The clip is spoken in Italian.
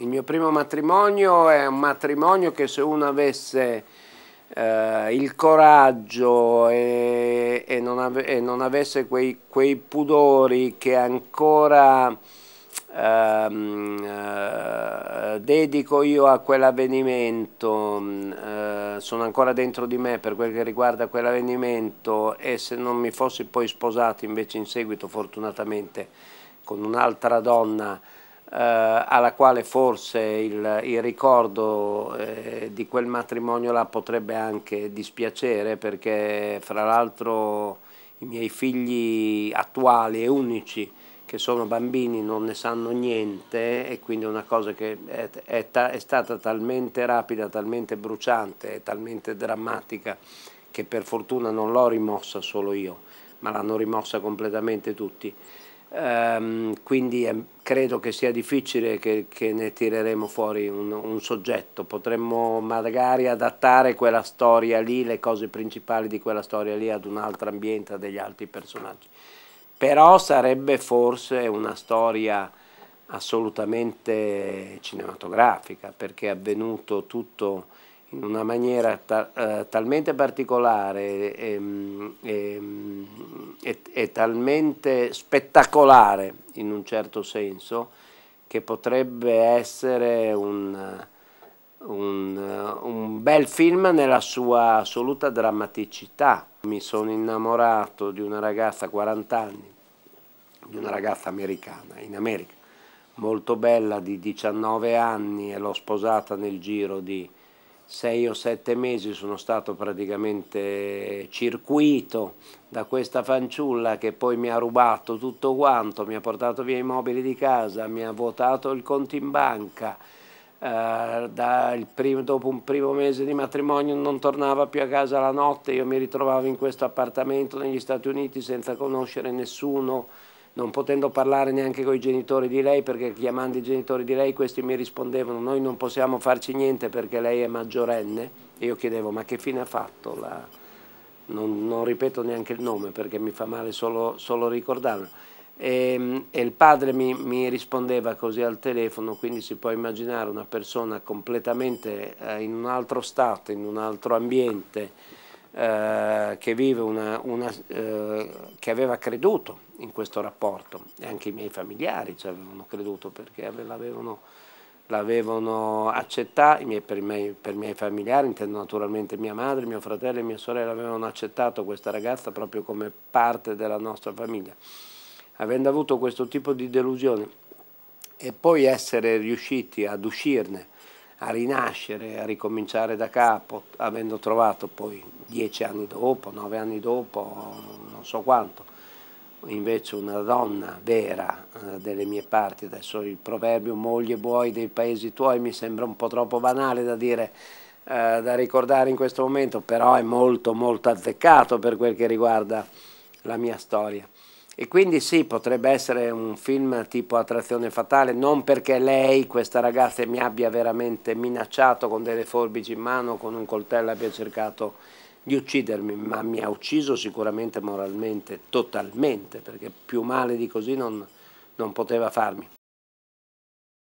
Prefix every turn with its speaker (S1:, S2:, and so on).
S1: Il mio primo matrimonio è un matrimonio che se uno avesse eh, il coraggio e, e, non ave, e, non avesse quei, quei pudori che ancora eh, eh, dedico io a quell'avvenimento, eh, sono ancora dentro di me per quel che riguarda quell'avvenimento e se non mi fossi poi sposato invece in seguito fortunatamente con un'altra donna eh, alla quale forse il, il ricordo eh, di quel matrimonio là potrebbe anche dispiacere perché fra l'altro i miei figli attuali e unici che sono bambini non ne sanno niente e quindi è una cosa che è, è, è, stata talmente rapida, talmente bruciante, talmente drammatica che per fortuna non l'ho rimossa solo io, ma l'hanno rimossa completamente tutti ehm, quindi è, ehm, credo che sia difficile che, che ne tireremo fuori un, un, soggetto, potremmo magari adattare quella storia lì, le cose principali di quella storia lì ad un altro ambiente, a degli altri personaggi. Però sarebbe forse una storia assolutamente cinematografica perché è avvenuto tutto in una maniera ta eh, talmente particolare e, ehm, e, ehm, e, e, talmente spettacolare in un certo senso che potrebbe essere un, un, un bel film nella sua assoluta drammaticità. Mi sono innamorato di una ragazza 40 anni, di una ragazza americana, in America, molto bella di 19 anni e l'ho sposata nel giro di sei o sette mesi sono stato praticamente circuito da questa fanciulla che poi mi ha rubato tutto quanto, mi ha portato via i mobili di casa, mi ha vuotato il conto in banca, eh, primo, dopo un primo mese di matrimonio non tornava più a casa la notte, io mi ritrovavo in questo appartamento negli Stati Uniti senza conoscere nessuno, non potendo parlare neanche con i genitori di lei perché chiamando i genitori di lei questi mi rispondevano noi non possiamo farci niente perché lei è maggiorenne e io chiedevo ma che fine ha fatto la... non, non, ripeto neanche il nome perché mi fa male solo, solo ricordarlo e, ehm, e, il padre mi, mi, rispondeva così al telefono quindi si può immaginare una persona completamente eh, in un altro stato in un altro ambiente eh, che, vive una, una, eh, che aveva creduto in questo rapporto, e anche i miei familiari ci avevano creduto perché l'avevano, l'avevano accettato, i miei, per, i miei, per i miei familiari intendo naturalmente mia madre, mio fratello e mia sorella avevano accettato questa ragazza proprio come parte della nostra famiglia. Avendo avuto questo tipo di delusione e poi essere riusciti ad uscirne, a rinascere, a ricominciare da capo, avendo trovato poi dieci anni dopo, nove anni dopo, non so quanto. Invece una donna vera eh, delle mie parti, adesso il proverbio moglie buoi dei paesi tuoi mi sembra un po' troppo banale da dire, eh, da ricordare in questo momento, però è molto molto azzeccato per quel che riguarda la mia storia. E quindi sì, potrebbe essere un film tipo Attrazione Fatale, non perché lei, questa ragazza, mi abbia veramente minacciato con delle forbici in mano, con un coltello abbia cercato di uccidermi, ma mi ha ucciso sicuramente moralmente, totalmente, perché più male di così non, non poteva farmi.